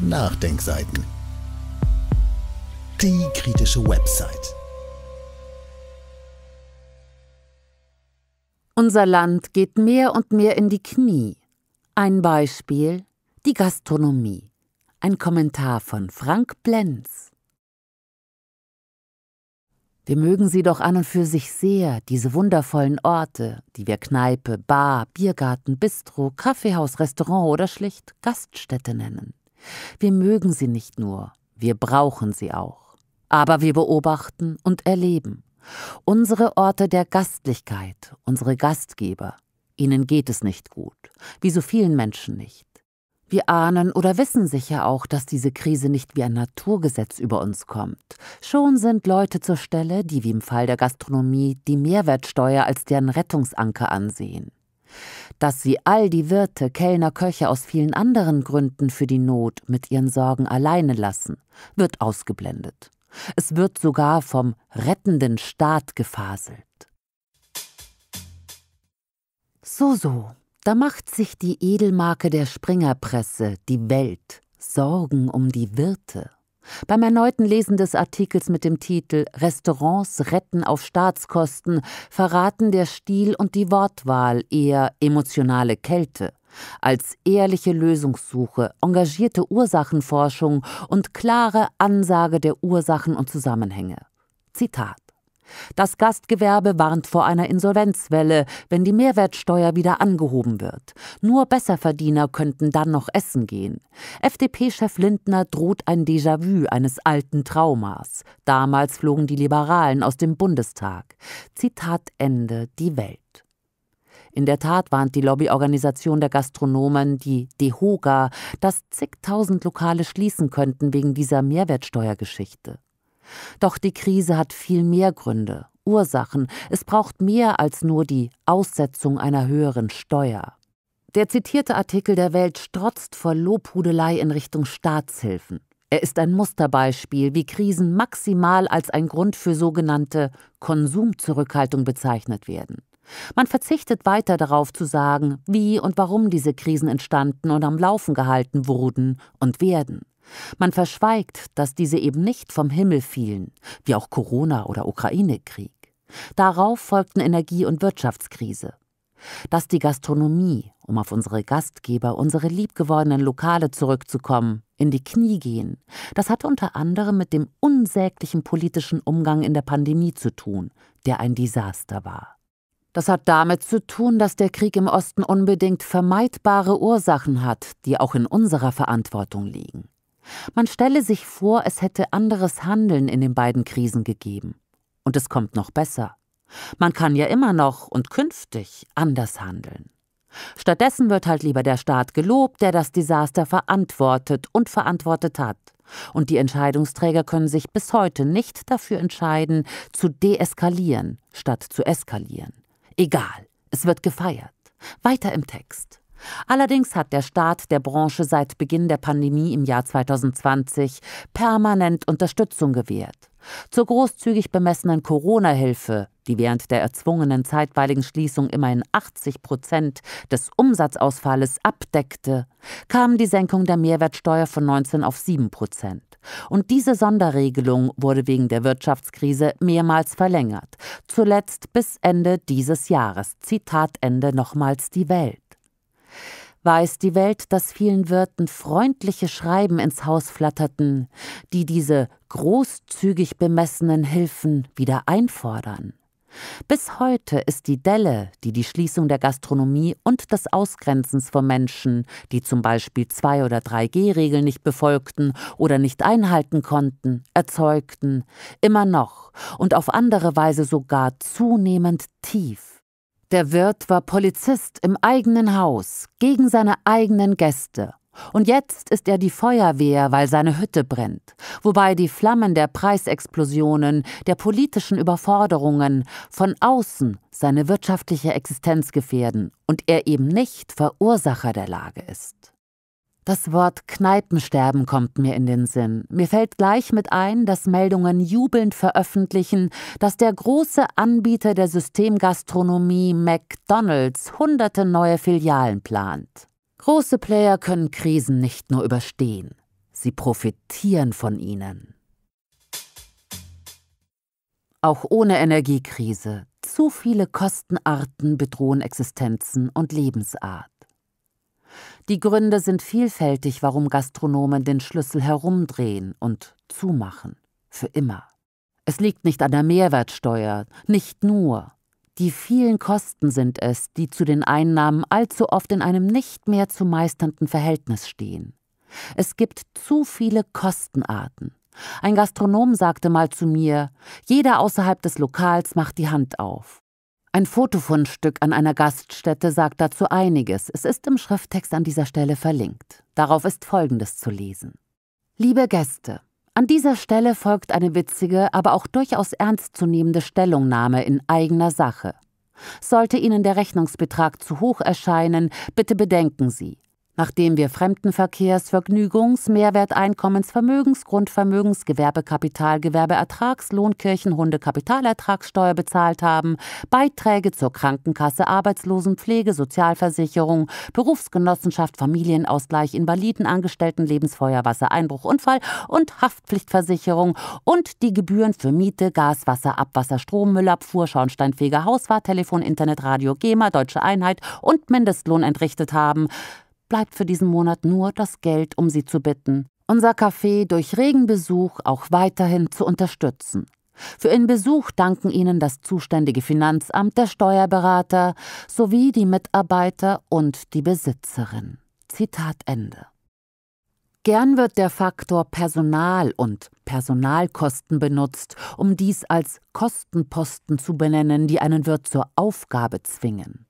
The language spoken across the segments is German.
Nachdenkseiten. Die kritische Website. Unser Land geht mehr und mehr in die Knie. Ein Beispiel, die Gastronomie. Ein Kommentar von Frank Blenz. Wir mögen sie doch an und für sich sehr, diese wundervollen Orte, die wir Kneipe, Bar, Biergarten, Bistro, Kaffeehaus, Restaurant oder schlicht Gaststätte nennen. Wir mögen sie nicht nur, wir brauchen sie auch. Aber wir beobachten und erleben. Unsere Orte der Gastlichkeit, unsere Gastgeber, ihnen geht es nicht gut, wie so vielen Menschen nicht. Wir ahnen oder wissen sicher auch, dass diese Krise nicht wie ein Naturgesetz über uns kommt. Schon sind Leute zur Stelle, die wie im Fall der Gastronomie die Mehrwertsteuer als deren Rettungsanker ansehen dass sie all die Wirte, Kellner, Köche aus vielen anderen Gründen für die Not mit ihren Sorgen alleine lassen, wird ausgeblendet. Es wird sogar vom rettenden Staat gefaselt. So, so, da macht sich die Edelmarke der Springerpresse, die Welt, Sorgen um die Wirte beim erneuten Lesen des Artikels mit dem Titel Restaurants retten auf Staatskosten verraten der Stil und die Wortwahl eher emotionale Kälte als ehrliche Lösungssuche, engagierte Ursachenforschung und klare Ansage der Ursachen und Zusammenhänge. Zitat das Gastgewerbe warnt vor einer Insolvenzwelle, wenn die Mehrwertsteuer wieder angehoben wird. Nur Besserverdiener könnten dann noch essen gehen. FDP-Chef Lindner droht ein Déjà-vu eines alten Traumas. Damals flogen die Liberalen aus dem Bundestag. Zitat Ende Die Welt. In der Tat warnt die Lobbyorganisation der Gastronomen, die DEHOGA, dass zigtausend Lokale schließen könnten wegen dieser Mehrwertsteuergeschichte. Doch die Krise hat viel mehr Gründe, Ursachen. Es braucht mehr als nur die Aussetzung einer höheren Steuer. Der zitierte Artikel der Welt strotzt vor Lobhudelei in Richtung Staatshilfen. Er ist ein Musterbeispiel, wie Krisen maximal als ein Grund für sogenannte Konsumzurückhaltung bezeichnet werden. Man verzichtet weiter darauf zu sagen, wie und warum diese Krisen entstanden und am Laufen gehalten wurden und werden. Man verschweigt, dass diese eben nicht vom Himmel fielen, wie auch Corona oder Ukraine-Krieg. Darauf folgten Energie- und Wirtschaftskrise. Dass die Gastronomie, um auf unsere Gastgeber, unsere liebgewordenen Lokale zurückzukommen, in die Knie gehen, das hat unter anderem mit dem unsäglichen politischen Umgang in der Pandemie zu tun, der ein Desaster war. Das hat damit zu tun, dass der Krieg im Osten unbedingt vermeidbare Ursachen hat, die auch in unserer Verantwortung liegen. Man stelle sich vor, es hätte anderes Handeln in den beiden Krisen gegeben. Und es kommt noch besser. Man kann ja immer noch und künftig anders handeln. Stattdessen wird halt lieber der Staat gelobt, der das Desaster verantwortet und verantwortet hat. Und die Entscheidungsträger können sich bis heute nicht dafür entscheiden, zu deeskalieren statt zu eskalieren. Egal, es wird gefeiert. Weiter im Text. Allerdings hat der Staat der Branche seit Beginn der Pandemie im Jahr 2020 permanent Unterstützung gewährt. Zur großzügig bemessenen Corona-Hilfe, die während der erzwungenen zeitweiligen Schließung immerhin 80 Prozent des Umsatzausfalles abdeckte, kam die Senkung der Mehrwertsteuer von 19 auf 7 Prozent. Und diese Sonderregelung wurde wegen der Wirtschaftskrise mehrmals verlängert, zuletzt bis Ende dieses Jahres. Zitat Ende nochmals die Welt weiß die Welt, dass vielen Wirten freundliche Schreiben ins Haus flatterten, die diese großzügig bemessenen Hilfen wieder einfordern. Bis heute ist die Delle, die die Schließung der Gastronomie und des Ausgrenzens von Menschen, die zum Beispiel 2- oder 3G-Regeln nicht befolgten oder nicht einhalten konnten, erzeugten, immer noch und auf andere Weise sogar zunehmend tief. Der Wirt war Polizist im eigenen Haus, gegen seine eigenen Gäste. Und jetzt ist er die Feuerwehr, weil seine Hütte brennt, wobei die Flammen der Preisexplosionen, der politischen Überforderungen von außen seine wirtschaftliche Existenz gefährden und er eben nicht Verursacher der Lage ist. Das Wort Kneipensterben kommt mir in den Sinn. Mir fällt gleich mit ein, dass Meldungen jubelnd veröffentlichen, dass der große Anbieter der Systemgastronomie McDonald's hunderte neue Filialen plant. Große Player können Krisen nicht nur überstehen, sie profitieren von ihnen. Auch ohne Energiekrise, zu viele Kostenarten bedrohen Existenzen und Lebensart. Die Gründe sind vielfältig, warum Gastronomen den Schlüssel herumdrehen und zumachen. Für immer. Es liegt nicht an der Mehrwertsteuer, nicht nur. Die vielen Kosten sind es, die zu den Einnahmen allzu oft in einem nicht mehr zu meisternden Verhältnis stehen. Es gibt zu viele Kostenarten. Ein Gastronom sagte mal zu mir, jeder außerhalb des Lokals macht die Hand auf. Ein Fotofundstück an einer Gaststätte sagt dazu einiges. Es ist im Schrifttext an dieser Stelle verlinkt. Darauf ist Folgendes zu lesen. Liebe Gäste, an dieser Stelle folgt eine witzige, aber auch durchaus ernstzunehmende Stellungnahme in eigener Sache. Sollte Ihnen der Rechnungsbetrag zu hoch erscheinen, bitte bedenken Sie, nachdem wir Fremdenverkehrs-, Vergnügungs-, Mehrwerteinkommens-, Vermögens-, Grundvermögens-, Gewerbekapital, Gewerbeertrags-, Lohnkirchen-, Kapitalertragssteuer bezahlt haben, Beiträge zur Krankenkasse, Arbeitslosenpflege, Sozialversicherung, Berufsgenossenschaft, Familienausgleich, Invaliden, Angestellten, Wasser, Einbruch, Unfall und Haftpflichtversicherung und die Gebühren für Miete, Gas, Wasser, Abwasser, Strom, Müllabfuhr, Schornsteinfeger, Hausfahrt, Telefon, Internet, Radio, GEMA, Deutsche Einheit und Mindestlohn entrichtet haben, bleibt für diesen Monat nur das Geld, um Sie zu bitten, unser Café durch Regenbesuch auch weiterhin zu unterstützen. Für Ihren Besuch danken Ihnen das zuständige Finanzamt, der Steuerberater sowie die Mitarbeiter und die Besitzerin. Zitat Ende. Gern wird der Faktor Personal und Personalkosten benutzt, um dies als Kostenposten zu benennen, die einen Wirt zur Aufgabe zwingen.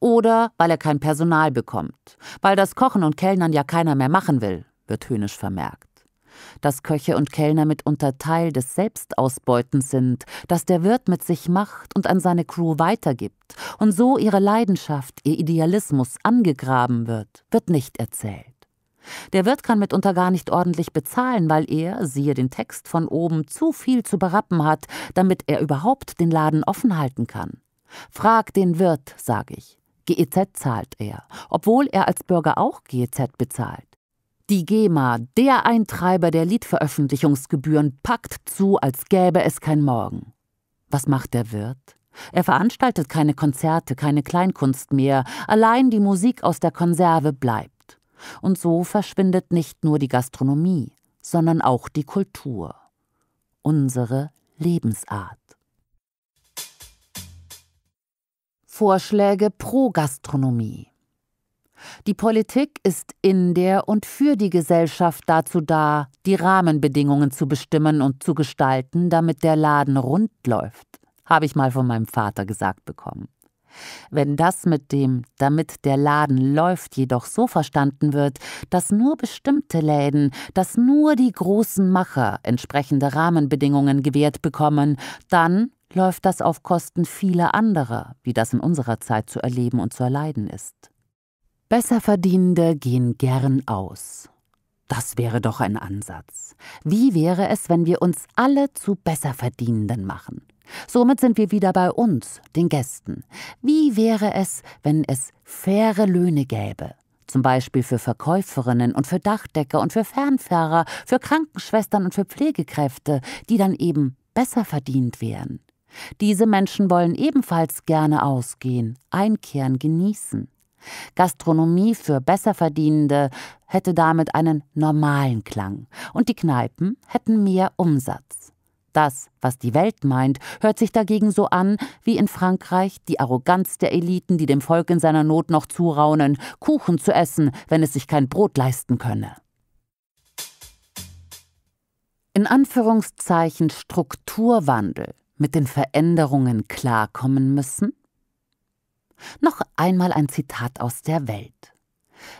Oder weil er kein Personal bekommt. Weil das Kochen und Kellnern ja keiner mehr machen will, wird höhnisch vermerkt. Dass Köche und Kellner mitunter Teil des Selbstausbeutens sind, dass der Wirt mit sich macht und an seine Crew weitergibt und so ihre Leidenschaft, ihr Idealismus angegraben wird, wird nicht erzählt. Der Wirt kann mitunter gar nicht ordentlich bezahlen, weil er, siehe den Text von oben, zu viel zu berappen hat, damit er überhaupt den Laden offen halten kann. Frag den Wirt, sage ich. GEZ zahlt er, obwohl er als Bürger auch GEZ bezahlt. Die GEMA, der Eintreiber der Liedveröffentlichungsgebühren, packt zu, als gäbe es kein Morgen. Was macht der Wirt? Er veranstaltet keine Konzerte, keine Kleinkunst mehr, allein die Musik aus der Konserve bleibt. Und so verschwindet nicht nur die Gastronomie, sondern auch die Kultur. Unsere Lebensart. Vorschläge pro Gastronomie. Die Politik ist in der und für die Gesellschaft dazu da, die Rahmenbedingungen zu bestimmen und zu gestalten, damit der Laden rund läuft, habe ich mal von meinem Vater gesagt bekommen. Wenn das mit dem damit der Laden läuft jedoch so verstanden wird, dass nur bestimmte Läden, dass nur die großen Macher entsprechende Rahmenbedingungen gewährt bekommen, dann läuft das auf Kosten vieler anderer, wie das in unserer Zeit zu erleben und zu erleiden ist. Besserverdienende gehen gern aus. Das wäre doch ein Ansatz. Wie wäre es, wenn wir uns alle zu Besserverdienenden machen? Somit sind wir wieder bei uns, den Gästen. Wie wäre es, wenn es faire Löhne gäbe? Zum Beispiel für Verkäuferinnen und für Dachdecker und für Fernfahrer, für Krankenschwestern und für Pflegekräfte, die dann eben besser verdient wären. Diese Menschen wollen ebenfalls gerne ausgehen, einkehren, genießen. Gastronomie für Besserverdienende hätte damit einen normalen Klang und die Kneipen hätten mehr Umsatz. Das, was die Welt meint, hört sich dagegen so an, wie in Frankreich die Arroganz der Eliten, die dem Volk in seiner Not noch zuraunen, Kuchen zu essen, wenn es sich kein Brot leisten könne. In Anführungszeichen Strukturwandel mit den Veränderungen klarkommen müssen? Noch einmal ein Zitat aus der Welt.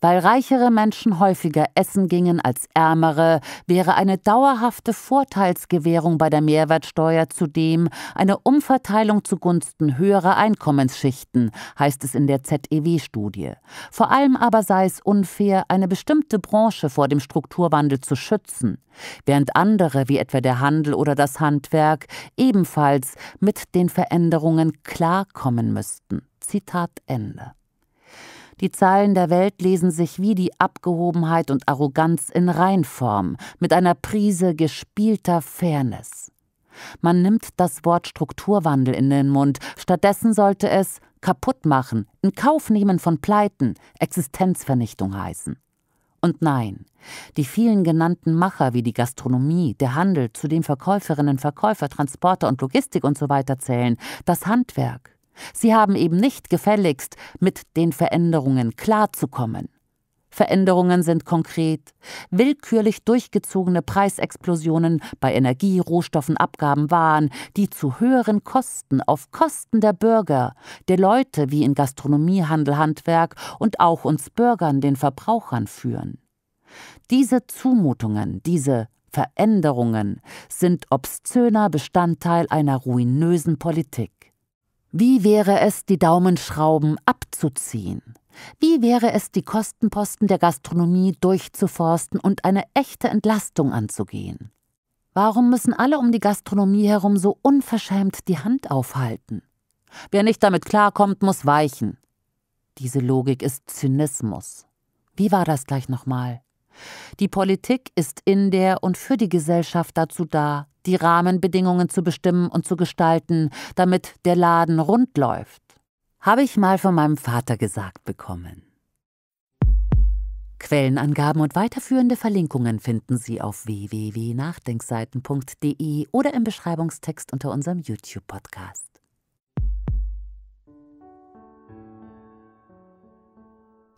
Weil reichere Menschen häufiger essen gingen als ärmere, wäre eine dauerhafte Vorteilsgewährung bei der Mehrwertsteuer zudem eine Umverteilung zugunsten höherer Einkommensschichten, heißt es in der ZEW-Studie. Vor allem aber sei es unfair, eine bestimmte Branche vor dem Strukturwandel zu schützen, während andere, wie etwa der Handel oder das Handwerk, ebenfalls mit den Veränderungen klarkommen müssten. Zitat Ende. Die Zahlen der Welt lesen sich wie die Abgehobenheit und Arroganz in Reinform, mit einer Prise gespielter Fairness. Man nimmt das Wort Strukturwandel in den Mund, stattdessen sollte es kaputt machen, in Kauf nehmen von Pleiten, Existenzvernichtung heißen. Und nein, die vielen genannten Macher wie die Gastronomie, der Handel, zu dem Verkäuferinnen, Verkäufer, Transporter und Logistik usw. So zählen, das Handwerk, Sie haben eben nicht gefälligst, mit den Veränderungen klarzukommen. Veränderungen sind konkret. Willkürlich durchgezogene Preisexplosionen bei Energie, Rohstoffen, Abgaben, Waren, die zu höheren Kosten auf Kosten der Bürger, der Leute wie in Gastronomie, Handel, Handwerk und auch uns Bürgern, den Verbrauchern führen. Diese Zumutungen, diese Veränderungen sind obszöner Bestandteil einer ruinösen Politik. Wie wäre es, die Daumenschrauben abzuziehen? Wie wäre es, die Kostenposten der Gastronomie durchzuforsten und eine echte Entlastung anzugehen? Warum müssen alle um die Gastronomie herum so unverschämt die Hand aufhalten? Wer nicht damit klarkommt, muss weichen. Diese Logik ist Zynismus. Wie war das gleich nochmal? Die Politik ist in der und für die Gesellschaft dazu da, die Rahmenbedingungen zu bestimmen und zu gestalten, damit der Laden rund läuft. Habe ich mal von meinem Vater gesagt bekommen. Quellenangaben und weiterführende Verlinkungen finden Sie auf www.nachdenkseiten.de oder im Beschreibungstext unter unserem YouTube-Podcast.